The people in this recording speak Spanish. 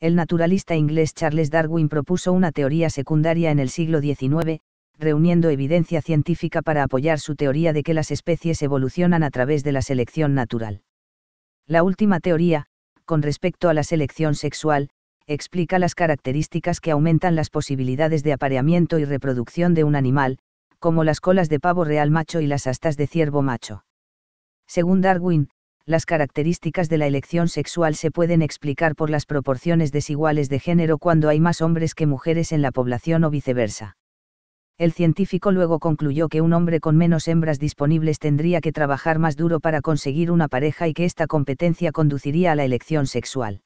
el naturalista inglés Charles Darwin propuso una teoría secundaria en el siglo XIX, reuniendo evidencia científica para apoyar su teoría de que las especies evolucionan a través de la selección natural. La última teoría, con respecto a la selección sexual, explica las características que aumentan las posibilidades de apareamiento y reproducción de un animal, como las colas de pavo real macho y las astas de ciervo macho. Según Darwin, las características de la elección sexual se pueden explicar por las proporciones desiguales de género cuando hay más hombres que mujeres en la población o viceversa. El científico luego concluyó que un hombre con menos hembras disponibles tendría que trabajar más duro para conseguir una pareja y que esta competencia conduciría a la elección sexual.